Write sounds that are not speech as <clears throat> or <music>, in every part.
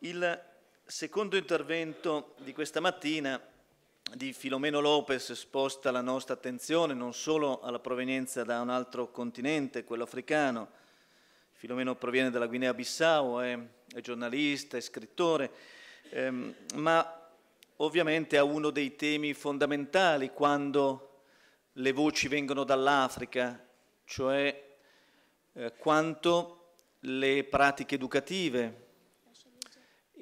Il secondo intervento di questa mattina di Filomeno Lopez sposta la nostra attenzione non solo alla provenienza da un altro continente, quello africano. Filomeno proviene dalla Guinea-Bissau, è, è, giornalista, è scrittore, ehm, ma ovviamente ha uno dei temi fondamentali quando le voci vengono dall'Africa, cioè eh, quanto le pratiche educative,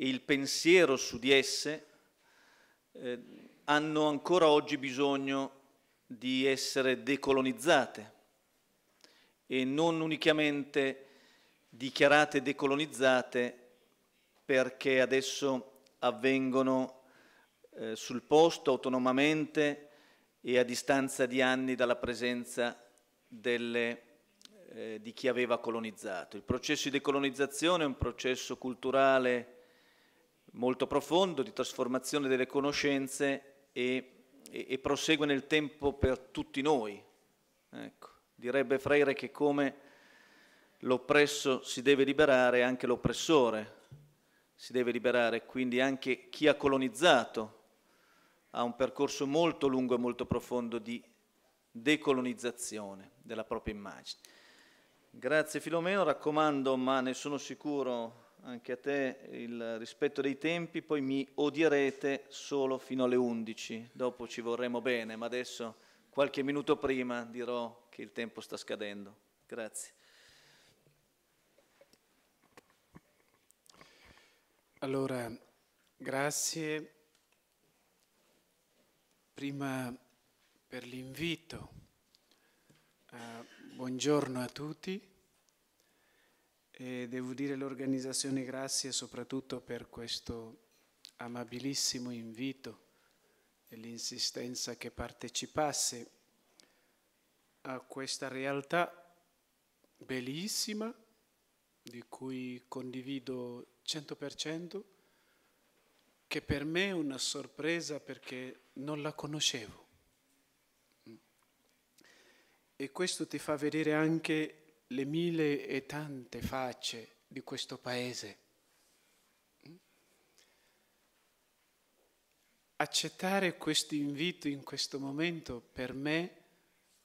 e il pensiero su di esse eh, hanno ancora oggi bisogno di essere decolonizzate e non unicamente dichiarate decolonizzate perché adesso avvengono eh, sul posto autonomamente e a distanza di anni dalla presenza delle, eh, di chi aveva colonizzato. Il processo di decolonizzazione è un processo culturale molto profondo di trasformazione delle conoscenze e, e, e prosegue nel tempo per tutti noi. Ecco, direbbe Freire che come l'oppresso si deve liberare, anche l'oppressore si deve liberare, quindi anche chi ha colonizzato ha un percorso molto lungo e molto profondo di decolonizzazione della propria immagine. Grazie Filomeno, raccomando, ma ne sono sicuro anche a te il rispetto dei tempi, poi mi odierete solo fino alle 11, dopo ci vorremo bene, ma adesso qualche minuto prima dirò che il tempo sta scadendo. Grazie. Allora, grazie prima per l'invito. Uh, buongiorno a tutti. E devo dire l'organizzazione grazie soprattutto per questo amabilissimo invito e l'insistenza che partecipasse a questa realtà bellissima di cui condivido 100%, che per me è una sorpresa perché non la conoscevo. E questo ti fa vedere anche le mille e tante facce di questo paese. Mm? Accettare questo invito in questo momento per me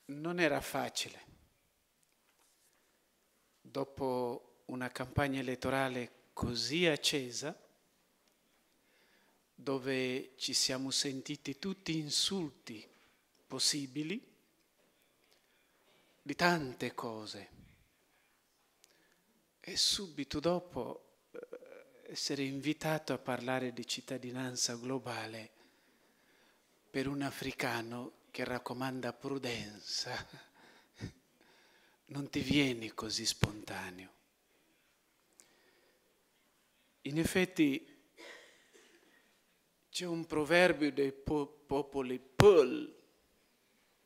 non era facile. Dopo una campagna elettorale così accesa, dove ci siamo sentiti tutti insulti possibili di tante cose, e subito dopo eh, essere invitato a parlare di cittadinanza globale per un africano che raccomanda prudenza, non ti vieni così spontaneo. In effetti c'è un proverbio dei popoli Pul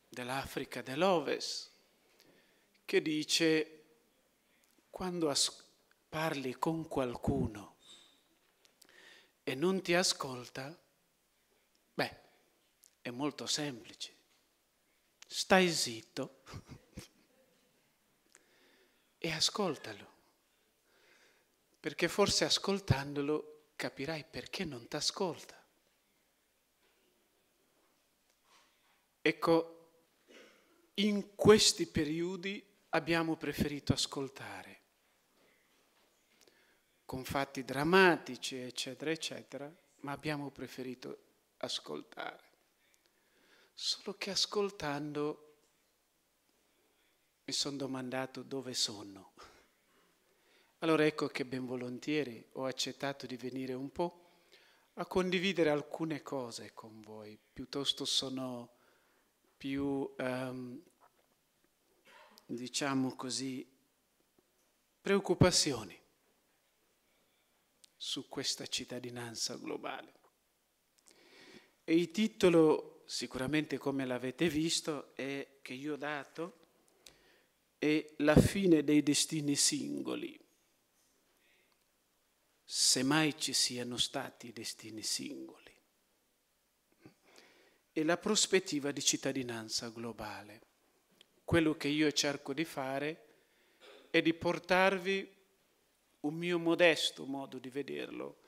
dell'Africa dell'Ovest che dice quando as- parli con qualcuno e non ti ascolta, beh, è molto semplice. Stai zitto <laughs> e ascoltalo, perché forse ascoltandolo capirai perché non ti ascolta. Ecco, in questi periodi abbiamo preferito ascoltare con fatti drammatici, eccetera, eccetera, ma abbiamo preferito ascoltare. Solo che ascoltando mi sono domandato dove sono. Allora ecco che ben volentieri ho accettato di venire un po' a condividere alcune cose con voi, piuttosto sono più, um, diciamo così, preoccupazioni su questa cittadinanza globale. E il titolo, sicuramente come l'avete visto, è che io ho dato è la fine dei destini singoli. Se mai ci siano stati destini singoli. E la prospettiva di cittadinanza globale. Quello che io cerco di fare è di portarvi un mio modesto modo di vederlo,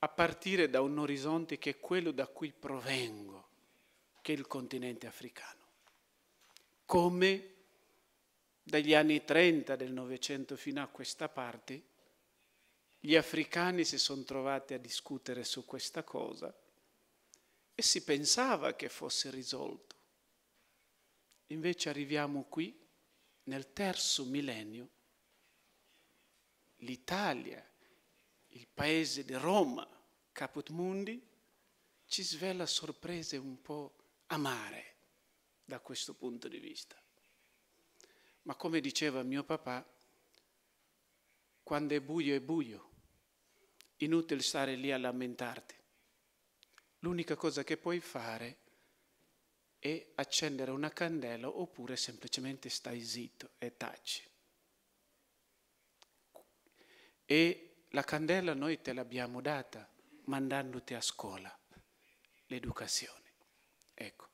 a partire da un orizzonte che è quello da cui provengo, che è il continente africano. Come dagli anni 30 del Novecento fino a questa parte, gli africani si sono trovati a discutere su questa cosa e si pensava che fosse risolto. Invece arriviamo qui, nel terzo millennio, l'Italia, il paese di Roma, Caput Mundi, ci svela sorprese un po' amare da questo punto di vista. Ma come diceva mio papà, quando è buio è buio, inutile stare lì a lamentarti. L'unica cosa che puoi fare è accendere una candela oppure semplicemente stai zitto e taci. E la candela noi te l'abbiamo data mandandoti a scuola, l'educazione. Ecco.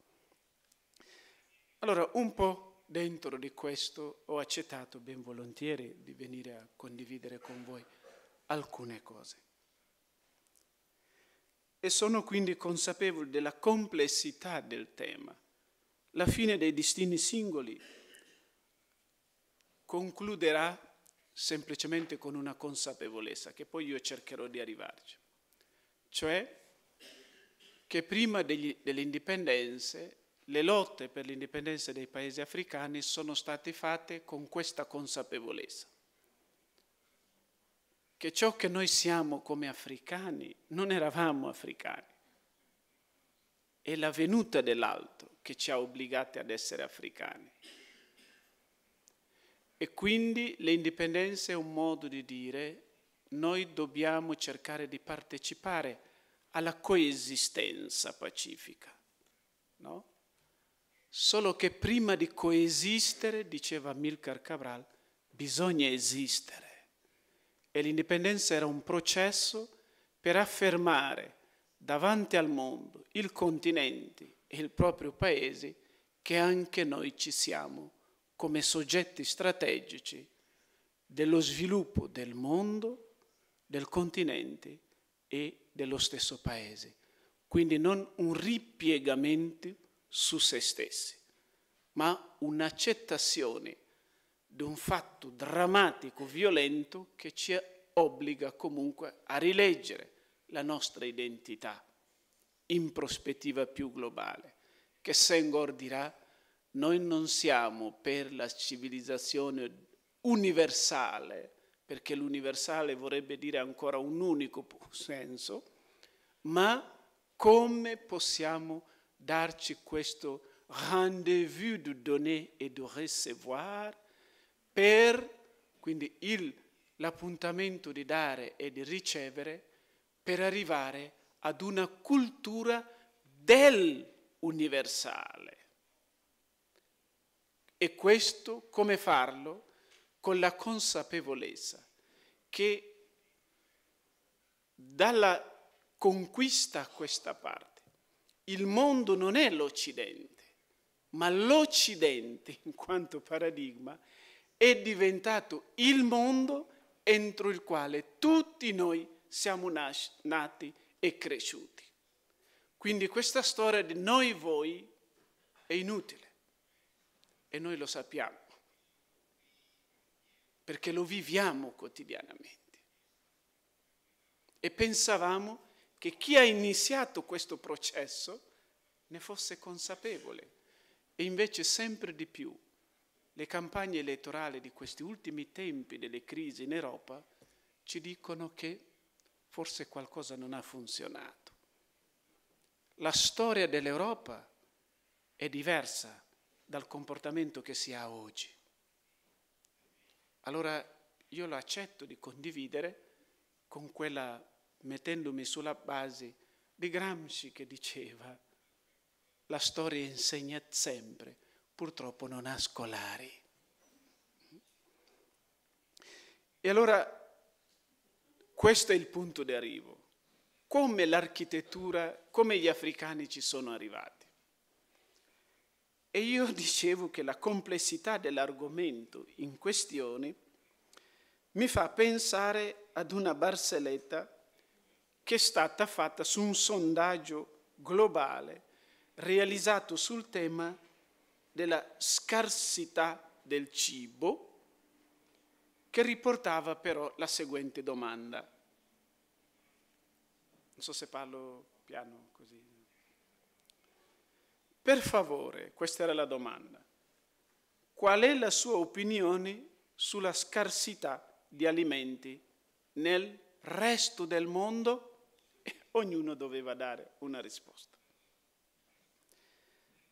Allora, un po' dentro di questo ho accettato ben volentieri di venire a condividere con voi alcune cose. E sono quindi consapevole della complessità del tema. La fine dei destini singoli concluderà semplicemente con una consapevolezza che poi io cercherò di arrivarci. Cioè che prima degli, delle indipendenze le lotte per l'indipendenza dei paesi africani sono state fatte con questa consapevolezza. Che ciò che noi siamo come africani non eravamo africani. È la venuta dell'altro che ci ha obbligati ad essere africani. E quindi l'indipendenza è un modo di dire noi dobbiamo cercare di partecipare alla coesistenza pacifica. No? Solo che prima di coesistere, diceva Milcar Cabral, bisogna esistere. E l'indipendenza era un processo per affermare davanti al mondo, il continente e il proprio paese, che anche noi ci siamo come soggetti strategici dello sviluppo del mondo, del continente e dello stesso paese. Quindi non un ripiegamento su se stessi, ma un'accettazione di un fatto drammatico, violento, che ci obbliga comunque a rileggere la nostra identità in prospettiva più globale, che Senghor dirà noi non siamo per la civilizzazione universale, perché l'universale vorrebbe dire ancora un unico senso, ma come possiamo darci questo rendezvous de donner et de recevoir per, quindi il, l'appuntamento di dare e di ricevere, per arrivare ad una cultura dell'universale. E questo come farlo? Con la consapevolezza che dalla conquista a questa parte il mondo non è l'Occidente, ma l'Occidente in quanto paradigma è diventato il mondo entro il quale tutti noi siamo nas- nati e cresciuti. Quindi questa storia di noi voi è inutile e noi lo sappiamo, perché lo viviamo quotidianamente. E pensavamo che chi ha iniziato questo processo ne fosse consapevole e invece sempre di più le campagne elettorali di questi ultimi tempi delle crisi in Europa ci dicono che forse qualcosa non ha funzionato. La storia dell'Europa è diversa dal comportamento che si ha oggi. Allora io lo accetto di condividere con quella, mettendomi sulla base di Gramsci che diceva, la storia insegna sempre, purtroppo non ha scolari. E allora questo è il punto di arrivo, come l'architettura, come gli africani ci sono arrivati. E io <laughs> dicevo che la complessità dell'argomento in questione mi fa pensare ad una barzelletta che è stata fatta su un sondaggio globale realizzato sul tema della scarsità del cibo, che riportava però la seguente domanda. Non so se parlo piano così. Per favore, questa era la domanda, qual è la sua opinione sulla scarsità di alimenti nel resto del mondo? E ognuno doveva dare una risposta.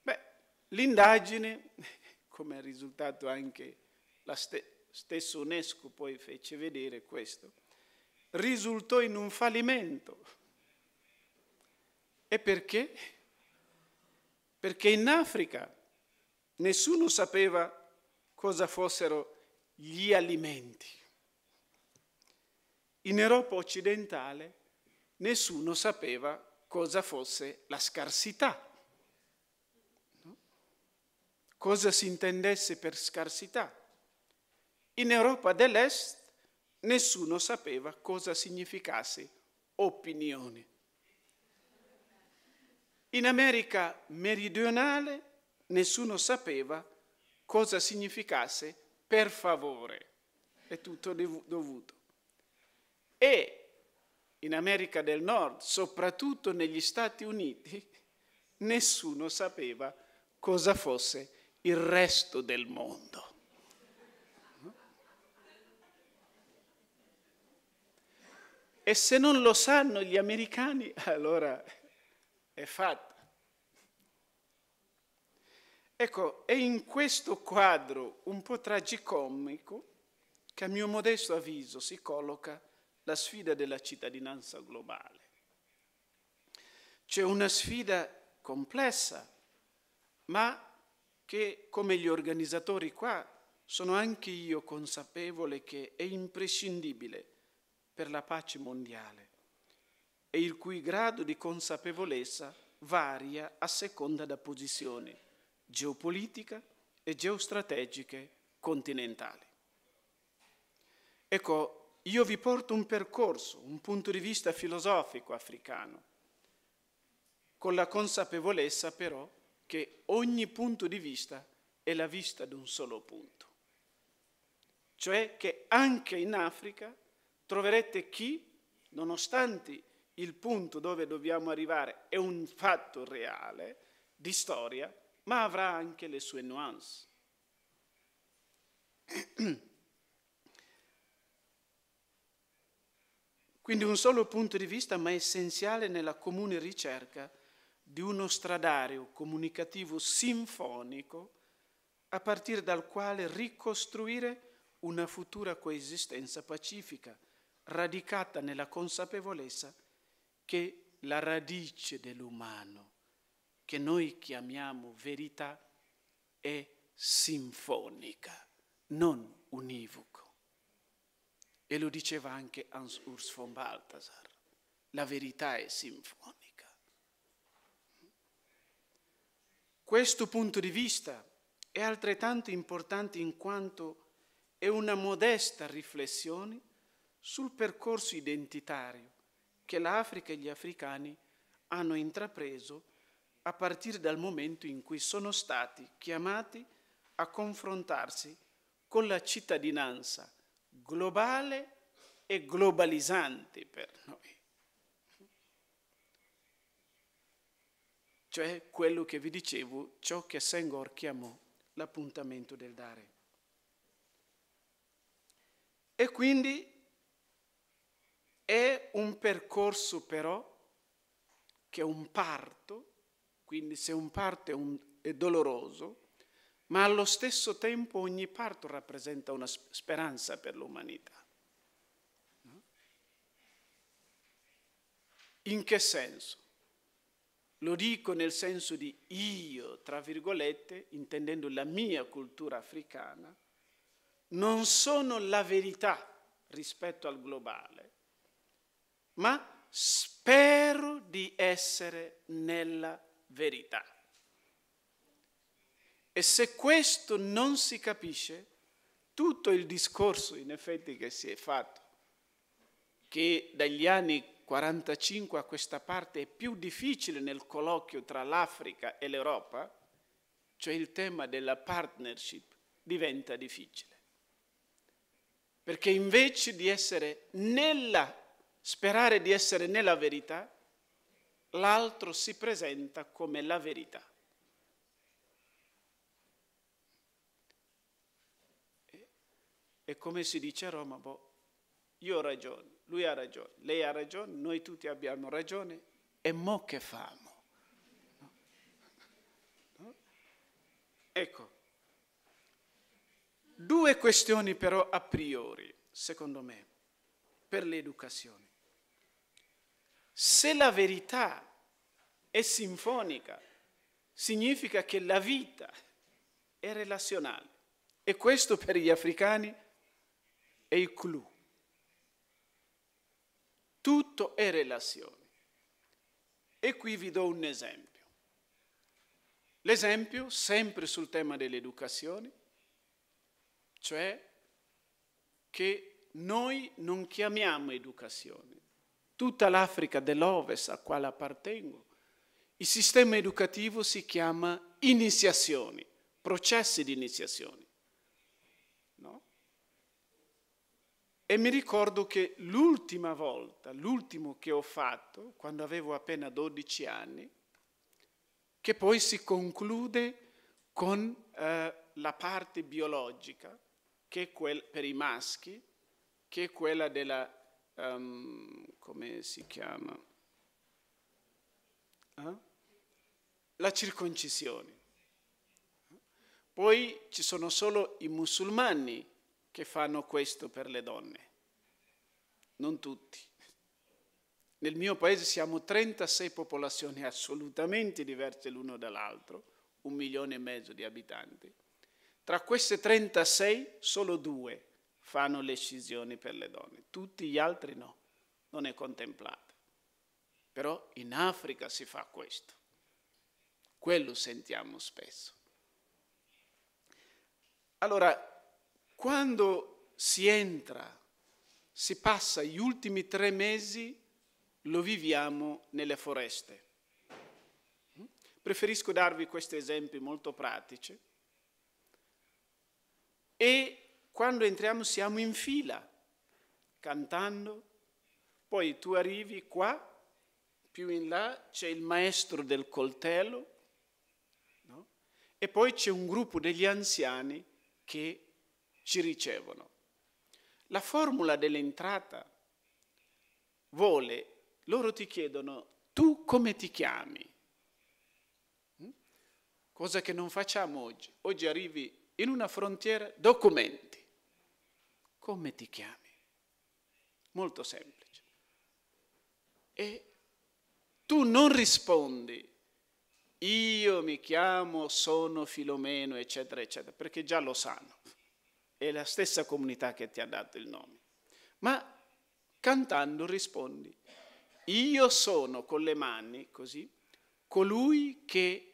Beh, l'indagine, <laughs> come è risultato anche la ste- stessa UNESCO poi fece vedere questo, risultò in un fallimento. E perché? perché in Africa nessuno sapeva cosa fossero gli alimenti. In Europa occidentale nessuno sapeva cosa fosse la scarsità, cosa si intendesse per scarsità. In Europa dell'Est nessuno sapeva cosa significasse opinione. In America meridionale nessuno sapeva cosa significasse per favore, è tutto dovuto. E in America del Nord, soprattutto negli Stati Uniti, <laughs> nessuno sapeva cosa fosse il resto del mondo. E se non lo sanno gli americani, <laughs> allora è fatto. Ecco, è in questo quadro un po' tragicomico che a mio modesto avviso si colloca la sfida della cittadinanza globale. C'è una sfida complessa, ma che come gli organizzatori qua sono anche io consapevole che è imprescindibile per la pace mondiale e il cui grado di consapevolezza varia a seconda da posizioni geopolitica e geostrategiche continentali. Ecco, io vi porto un percorso, un punto di vista filosofico africano, con la consapevolezza però che ogni punto di vista è la vista di un solo punto. Cioè che anche in Africa troverete chi, nonostante il punto dove dobbiamo arrivare è un fatto reale di storia, ma avrà anche le sue nuance. <clears throat> Quindi un solo punto di vista, ma essenziale nella comune ricerca di uno stradario comunicativo sinfonico a partire dal quale ricostruire una futura coesistenza pacifica, radicata nella consapevolezza che la radice dell'umano che noi chiamiamo verità è sinfonica, non univoco. E lo diceva anche Hans Urs von Balthasar, la verità è sinfonica. Questo punto di vista è altrettanto importante in quanto è una modesta riflessione sul percorso identitario che l'Africa e gli africani hanno intrapreso a partire dal momento in cui sono stati chiamati a confrontarsi con la cittadinanza globale e globalizzante per noi. Cioè quello che vi dicevo, ciò che Senghor chiamò l'appuntamento del dare. E quindi è un percorso però che è un parto quindi se un parto è, doloroso, ma allo stesso tempo ogni parto rappresenta una speranza per l'umanità. In che senso? Lo dico nel senso di io, tra virgolette, intendendo la mia cultura africana, non sono la verità rispetto al globale, ma spero di essere nella verità verità. E se questo non si capisce, tutto il discorso in effetti che si è fatto, che dagli anni 45 a questa parte è più difficile nel colloquio tra l'Africa e l'Europa, cioè il tema della partnership diventa difficile. Perché invece di essere nella, sperare di essere nella verità, l'altro si presenta come la verità. E come si dice a Roma, boh, io ho ragione, lui ha ragione, lei ha ragione, noi tutti abbiamo ragione, e mo che famo? No? No? Ecco, due questioni però a priori, secondo me, per l'educazione. Se la verità è sinfonica, significa che la vita è relazionale e questo per gli africani è il clou. Tutto è relazione. E qui vi do un esempio. L'esempio sempre sul tema dell'educazione, cioè che noi non chiamiamo educazione. Tutta l'Africa dell'Ovest a quale appartengo il sistema educativo si chiama iniziazioni, processi di iniziazioni. No? E mi ricordo che l'ultima volta, l'ultimo che ho fatto, quando avevo appena 12 anni, che poi si conclude con eh, la parte biologica, che è quella per i maschi, che è quella della, um, come si chiama? Eh? la circoncisione. Poi ci sono solo i musulmani che fanno questo per le donne, non tutti. Nel mio paese siamo 36 popolazioni assolutamente diverse l'uno dall'altro, un milione e mezzo di abitanti. Tra queste 36 solo due fanno le scisioni per le donne, tutti gli altri no, non è contemplato. Però in Africa si fa questo. Quello sentiamo spesso. Allora, quando si entra, si passa gli ultimi tre mesi, lo viviamo nelle foreste. Preferisco darvi questi esempi molto pratici. E quando entriamo siamo in fila, cantando, poi tu arrivi qua, più in là c'è il maestro del coltello, e poi c'è un gruppo degli anziani che ci ricevono. La formula dell'entrata vuole, loro ti chiedono tu come ti chiami? Mm? Cosa che non facciamo oggi. Oggi arrivi in una frontiera, documenti. Come ti chiami? Molto semplice. E tu non rispondi io mi chiamo, sono Filomeno, eccetera, eccetera, perché già lo sanno. È la stessa comunità che ti ha dato il nome. Ma cantando rispondi, io sono con le mani, così, colui che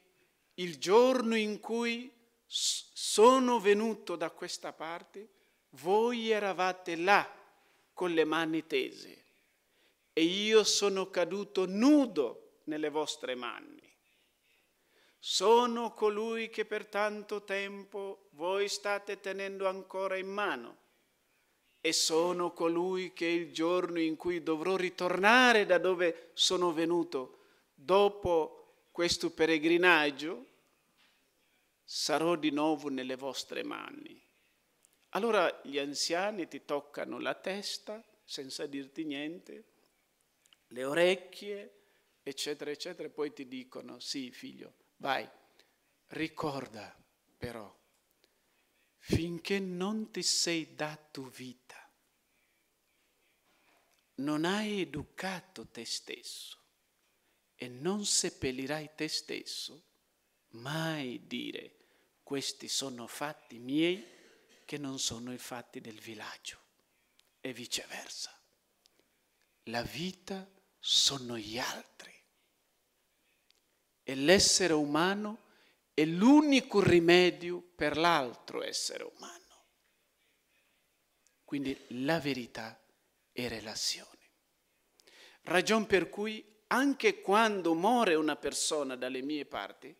il giorno in cui sono venuto da questa parte, voi eravate là con le mani tese e io sono caduto nudo nelle vostre mani. Sono colui che per tanto tempo voi state tenendo ancora in mano e sono colui che il giorno in cui dovrò ritornare da dove sono venuto dopo questo peregrinaggio sarò di nuovo nelle vostre mani. Allora gli anziani ti toccano la testa senza dirti niente, le orecchie, eccetera, eccetera, e poi ti dicono sì figlio Vai, ricorda però, finché non ti sei dato vita, non hai educato te stesso e non seppellirai te stesso, mai dire questi sono fatti miei che non sono i fatti del villaggio e viceversa. La vita sono gli altri e l'essere umano è l'unico rimedio per l'altro essere umano. Quindi la verità è relazione. Ragion per cui anche quando muore una persona dalle mie parti,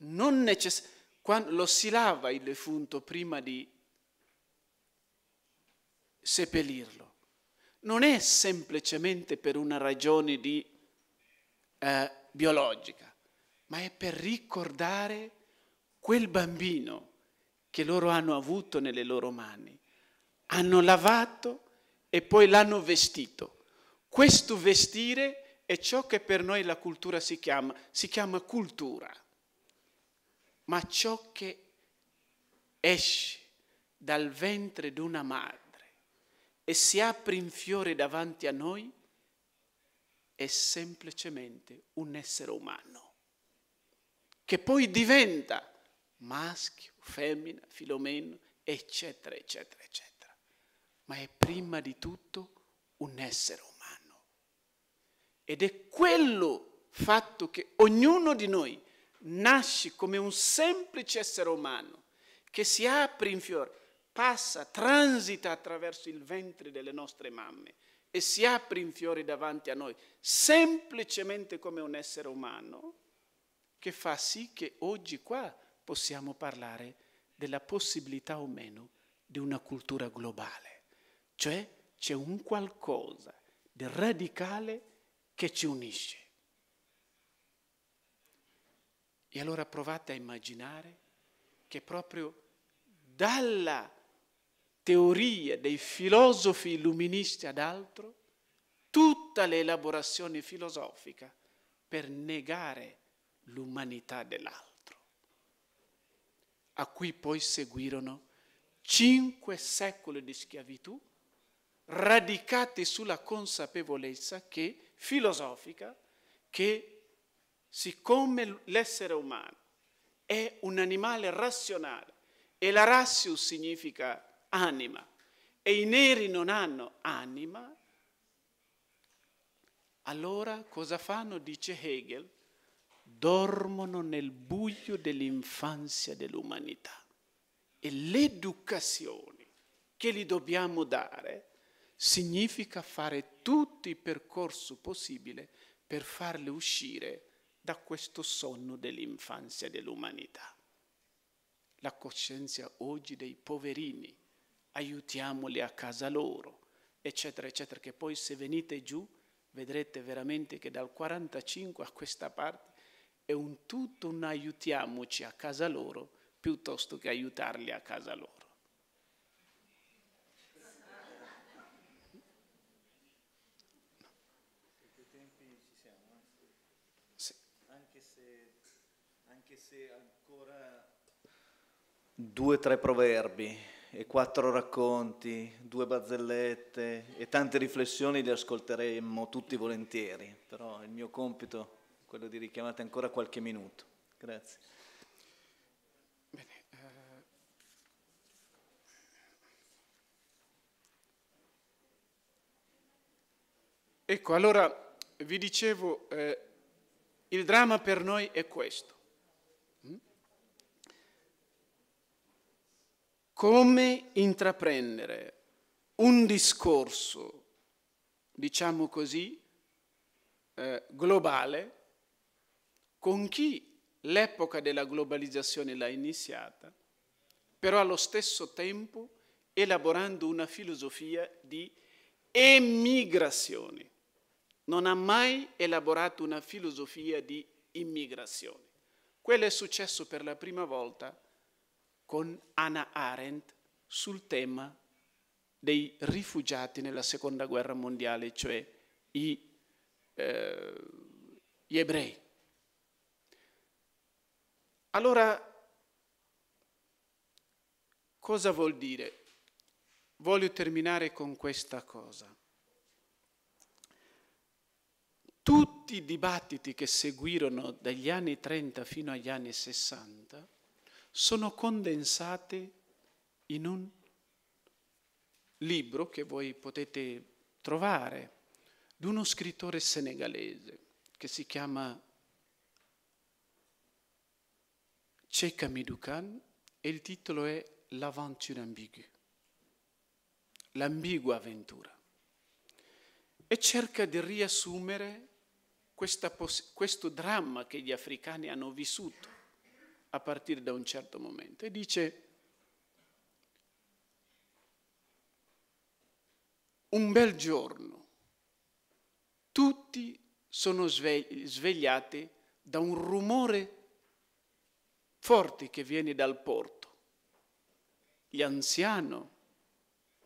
non necess- quando lo si lava il defunto prima di seppellirlo. Non è semplicemente per una ragione di eh, biologica, ma è per ricordare quel bambino che loro hanno avuto nelle loro mani. Hanno lavato e poi l'hanno vestito. Questo vestire è ciò che per noi la cultura si chiama, si chiama cultura, ma ciò che esce dal ventre di una madre e si apre in fiore davanti a noi è semplicemente un essere umano, che poi diventa maschio, femmina, filomeno, eccetera, eccetera, eccetera. Ma è prima di tutto un essere umano. Ed è quello fatto che ognuno di noi nasce come un semplice essere umano, che si apre in fiore, passa, transita attraverso il ventre delle nostre mamme e si apre in fiori davanti a noi, semplicemente come un essere umano, che fa sì che oggi qua possiamo parlare della possibilità o meno di una cultura globale. Cioè c'è un qualcosa di radicale che ci unisce. E allora provate a immaginare che proprio dalla teorie dei filosofi illuministi ad altro, tutta l'elaborazione filosofica per negare l'umanità dell'altro, a cui poi seguirono cinque secoli di schiavitù radicati sulla consapevolezza che, filosofica che siccome l'essere umano è un animale razionale e la ratio significa anima e i neri non hanno anima, allora cosa fanno, dice Hegel? Dormono nel buio dell'infanzia dell'umanità. E l'educazione che gli dobbiamo dare significa fare tutto il percorso possibile per farle uscire da questo sonno dell'infanzia dell'umanità. La coscienza oggi dei poverini aiutiamoli a casa loro, eccetera, eccetera, che poi se venite giù vedrete veramente che dal 45 a questa parte è un tutto un aiutiamoci a casa loro piuttosto che aiutarli a casa loro. Eh? Anche, se, ancora... Due o tre proverbi e quattro racconti, due barzellette e tante riflessioni li ascolteremo tutti volentieri, però il mio compito è quello di richiamate ancora qualche minuto. Grazie. Bene, eh... Ecco, allora vi dicevo, eh, il dramma per noi è questo. come intraprendere un discorso, diciamo così, eh, globale con chi l'epoca della globalizzazione l'ha iniziata, però allo stesso tempo elaborando una filosofia di emigrazione. Non ha mai elaborato una filosofia di immigrazione. Quello è successo per la prima volta con Anna Arendt sul tema dei rifugiati nella seconda guerra mondiale, cioè i, eh, gli ebrei. Allora, cosa vuol dire? Voglio terminare con questa cosa. Tutti i dibattiti che seguirono dagli anni 30 fino agli anni 60 sono condensate in un libro che voi potete trovare di uno scrittore senegalese che si chiama Ceka Midukan e il titolo è L'avventure ambigua, l'ambigua avventura. E cerca di riassumere questa, questo dramma che gli africani hanno vissuto a partire da un certo momento e dice un bel giorno tutti sono svegliati da un rumore forte che viene dal porto. L'anziano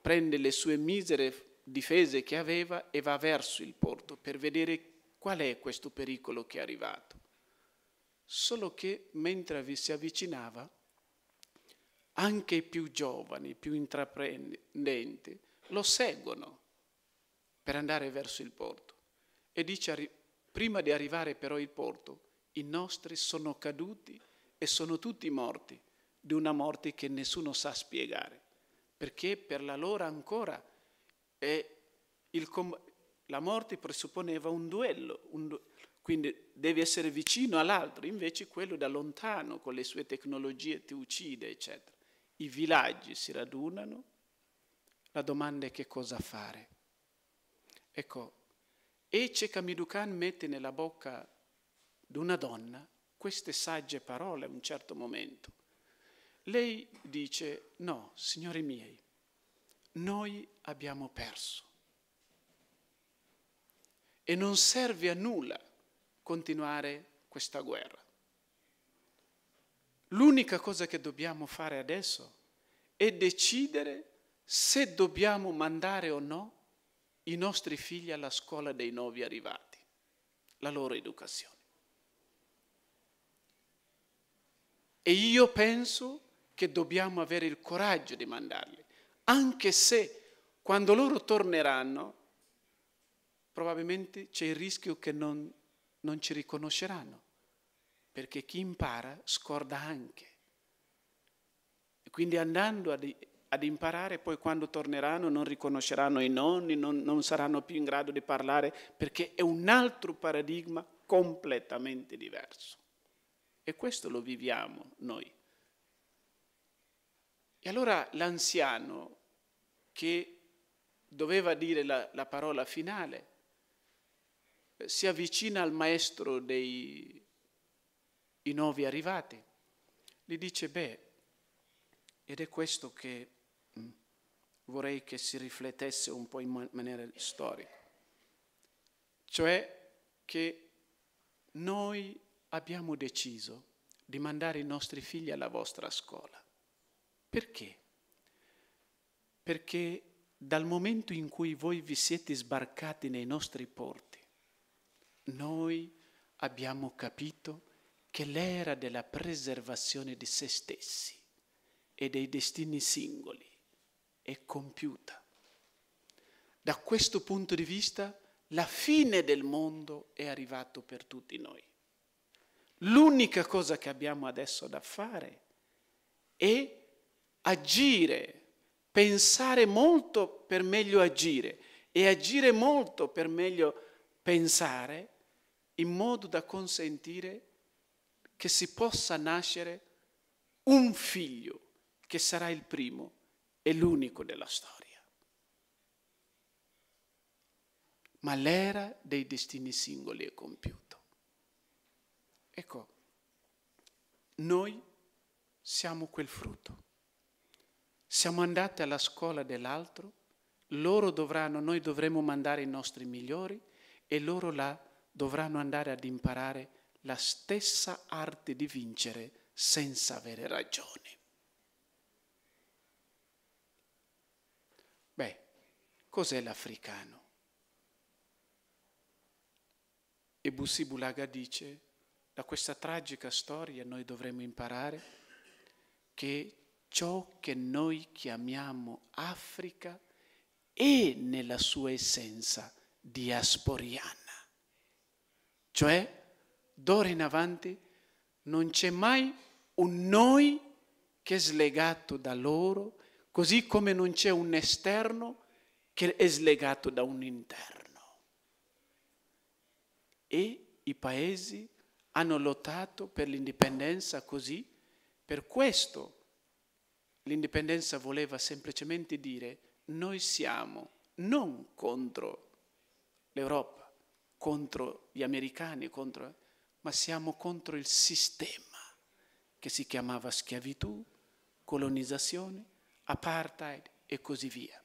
prende le sue misere difese che aveva e va verso il porto per vedere qual è questo pericolo che è arrivato solo che mentre vi si avvicinava, anche i più giovani, i più intraprendenti, lo seguono per andare verso il porto. E dice, prima di arrivare però al porto, i nostri sono caduti e sono tutti morti, di una morte che nessuno sa spiegare, perché per la loro ancora la morte presupponeva un duello, un duello quindi devi essere vicino all'altro, invece quello da lontano con le sue tecnologie ti uccide, eccetera. I villaggi si radunano, la domanda è che cosa fare. Ecco, Ece Kamidukan mette nella bocca di una donna queste sagge parole a un certo momento. Lei dice, no, signori miei, noi abbiamo perso. E non serve a nulla continuare questa guerra. L'unica cosa che dobbiamo fare adesso è decidere se dobbiamo mandare o no i nostri figli alla scuola dei nuovi arrivati, la loro educazione. E io penso che dobbiamo avere il coraggio di mandarli, anche se quando loro torneranno probabilmente c'è il rischio che non non ci riconosceranno, perché chi impara scorda anche. E quindi andando ad, ad, imparare, poi quando torneranno non riconosceranno i nonni, non, non saranno più in grado di parlare, perché è un altro paradigma completamente diverso. E questo lo viviamo noi. E allora l'anziano che doveva dire la, la parola finale, si avvicina al maestro dei nuovi arrivati, gli dice, beh, ed è questo che mm, vorrei che si riflettesse un po' in maniera storica, cioè che noi abbiamo deciso di mandare i nostri figli alla vostra scuola. Perché? Perché dal momento in cui voi vi siete sbarcati nei nostri porti, noi abbiamo capito che l'era della preservazione di se stessi e dei destini singoli è compiuta. Da questo punto di vista la fine del mondo è arrivato per tutti noi. L'unica cosa che abbiamo adesso da fare è agire, pensare molto per meglio agire e agire molto per meglio pensare in modo da consentire che si possa nascere un figlio che sarà il primo e l'unico della storia. Ma l'era dei destini singoli è compiuto. Ecco, noi siamo quel frutto. Siamo andati alla scuola dell'altro, loro dovranno, noi dovremo mandare i nostri migliori e loro la dovranno andare ad imparare la stessa arte di vincere senza avere ragione. Beh, cos'è l'africano? E Bussi Bulaga dice, da questa tragica storia noi dovremmo imparare che ciò che noi chiamiamo Africa è nella sua essenza diasporiana. Cioè, d'ora in avanti non c'è mai un noi che è slegato da loro, così come non c'è un esterno che è slegato da un interno. E i paesi hanno lottato per l'indipendenza così, per questo l'indipendenza voleva semplicemente dire noi siamo non contro l'Europa, contro gli americani, contro, ma siamo contro il sistema che si chiamava schiavitù, colonizzazione, apartheid e così via.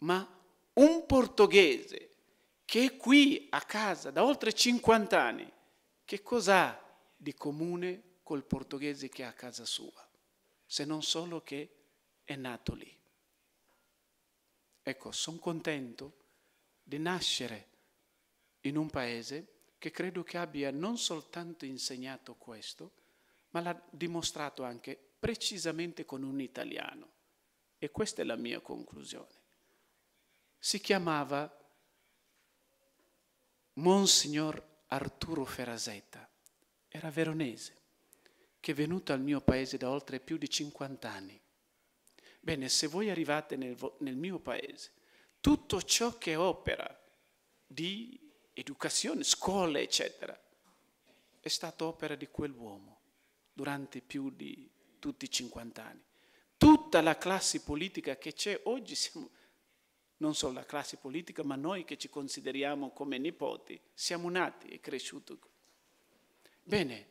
Ma un portoghese che è qui a casa da oltre 50 anni, che cos'ha di comune col portoghese che è a casa sua? Se non solo che è nato lì. Ecco, sono contento di nascere in un paese che credo che abbia non soltanto insegnato questo, ma l'ha dimostrato anche precisamente con un italiano. E questa è la mia conclusione. Si chiamava Monsignor Arturo Ferrasetta, era veronese, che è venuto al mio paese da oltre più di 50 anni. Bene, se voi arrivate nel, nel mio paese, tutto ciò che opera di educazione, scuole, eccetera, è stata opera di quell'uomo durante più di tutti i 50 anni. Tutta la classe politica che c'è oggi, siamo, non solo la classe politica, ma noi che ci consideriamo come nipoti, siamo nati e cresciuti. Bene,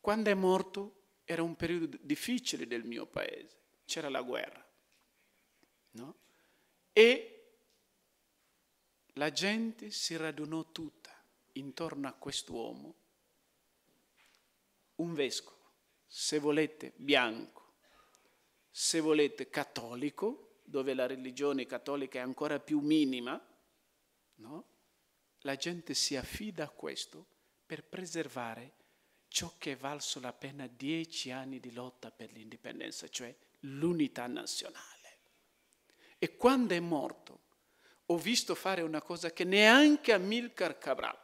quando è morto era un periodo difficile del mio paese, c'era la guerra. No? E la gente si radunò tutta intorno a quest'uomo, un vescovo, se volete bianco, se volete cattolico, dove la religione cattolica è ancora più minima, no? la gente si affida a questo per preservare ciò che è valso la pena dieci anni di lotta per l'indipendenza, cioè l'unità nazionale. E quando è morto, ho visto fare una cosa che neanche Amilcar Cabral,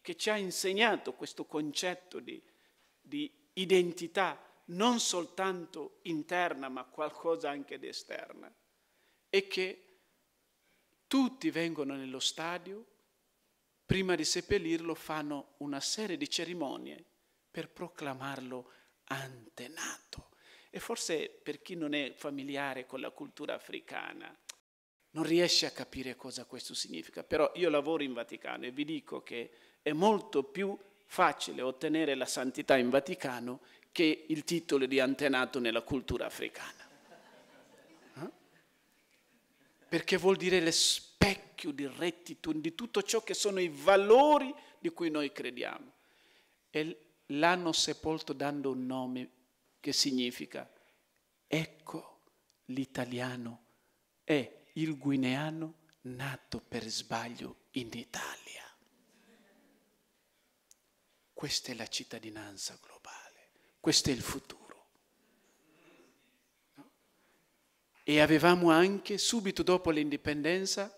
che ci ha insegnato questo concetto di, di identità non soltanto interna ma qualcosa anche di esterna, e che tutti vengono nello stadio, prima di seppellirlo fanno una serie di cerimonie per proclamarlo antenato. E forse per chi non è familiare con la cultura africana, non riesce a capire cosa questo significa. Però io lavoro in Vaticano e vi dico che è molto più facile ottenere la santità in Vaticano che il titolo di antenato nella cultura africana. Eh? Perché vuol dire specchio di rettitudine, di tutto ciò che sono i valori di cui noi crediamo. E l'hanno sepolto dando un nome che significa, ecco l'italiano è il guineano nato per sbaglio in Italia. Questa è la cittadinanza globale, questo è il futuro. No? E avevamo anche, subito dopo l'indipendenza,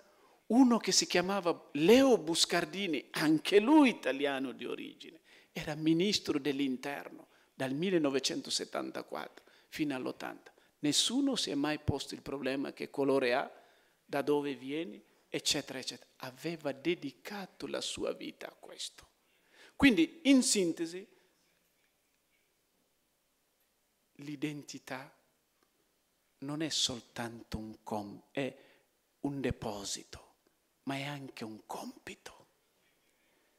uno che si chiamava Leo Buscardini, anche lui italiano di origine, era ministro dell'interno dal 1974 fino all'80. Nessuno si è mai posto il problema che colore ha da dove vieni, eccetera, eccetera. Aveva dedicato la sua vita a questo. Quindi, in sintesi, l'identità non è soltanto un compito, è un deposito, ma è anche un compito.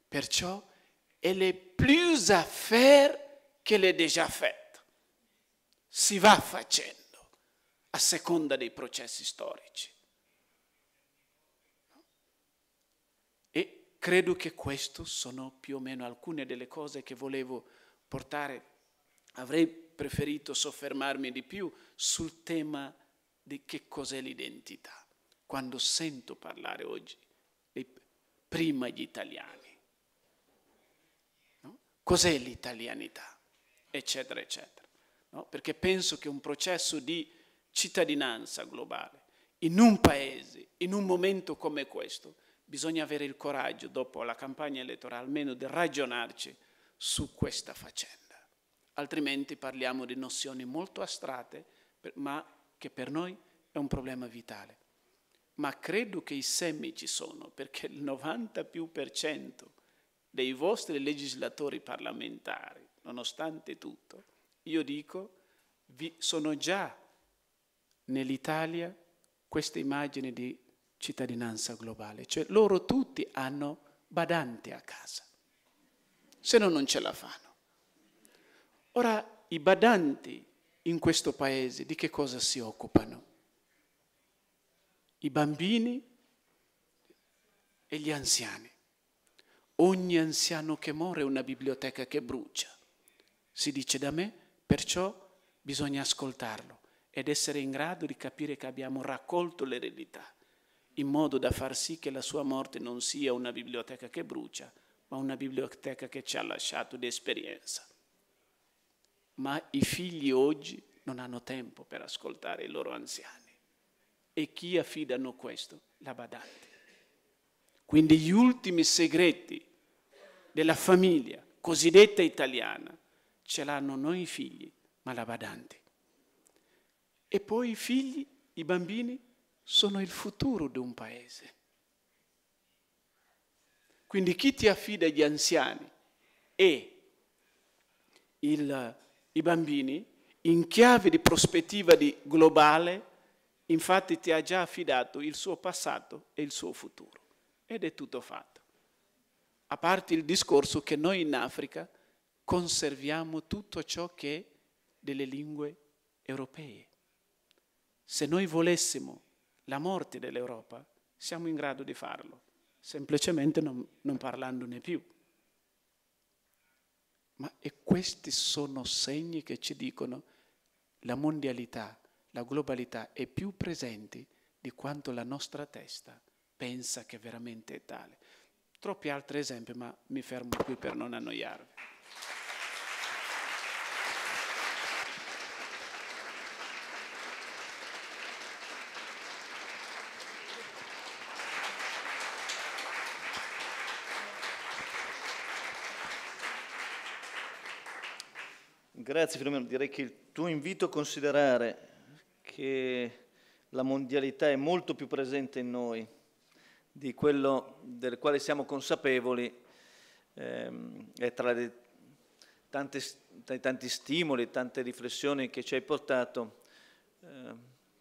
Perciò, è le plus à faire qu'elle est déjà faite. Si va facendo, a seconda dei processi storici. Credo che queste sono più o meno alcune delle cose che volevo portare. Avrei preferito soffermarmi di più sul tema di che cos'è l'identità. Quando sento parlare oggi, prima gli italiani, no? cos'è l'italianità, eccetera, eccetera. No? Perché penso che un processo di cittadinanza globale in un paese, in un momento come questo, Bisogna avere il coraggio, dopo la campagna elettorale, almeno di ragionarci su questa faccenda. Altrimenti parliamo di nozioni molto astratte, ma che per noi è un problema vitale. Ma credo che i semi ci sono, perché il 90 più per cento dei vostri legislatori parlamentari, nonostante tutto, io dico, vi sono già nell'Italia queste immagini di cittadinanza globale, cioè loro tutti hanno badanti a casa, se no non ce la fanno. Ora i badanti in questo paese di che cosa si occupano? I bambini e gli anziani. Ogni anziano che muore è una biblioteca che brucia. Si dice da me, perciò bisogna ascoltarlo ed essere in grado di capire che abbiamo raccolto l'eredità in modo da far sì che la sua morte non sia una biblioteca che brucia, ma una biblioteca che ci ha lasciato di esperienza. Ma i figli oggi non hanno tempo per ascoltare i loro anziani. E chi affidano questo? La badante. Quindi gli ultimi segreti della famiglia cosiddetta italiana ce l'hanno non i figli, ma la badante. E poi i figli, i bambini sono il futuro di un paese. Quindi chi ti affida gli anziani e il, i bambini in chiave di prospettiva di globale, infatti ti ha già affidato il suo passato e il suo futuro. Ed è tutto fatto. A parte il discorso che noi in Africa conserviamo tutto ciò che è delle lingue europee. Se noi volessimo la morte dell'Europa, siamo in grado di farlo, semplicemente non, non parlandone più. Ma e questi sono segni che ci dicono la mondialità, la globalità è più presente di quanto la nostra testa pensa che veramente è tale. Troppi altri esempi, ma mi fermo qui per non annoiarvi. Grazie Filomeno, direi che il tuo invito a considerare che la mondialità è molto più presente in noi di quello del quale siamo consapevoli ehm, è tra le tante, tra i tanti stimoli, tante riflessioni che ci hai portato, eh,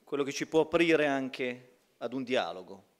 quello che ci può aprire anche ad un dialogo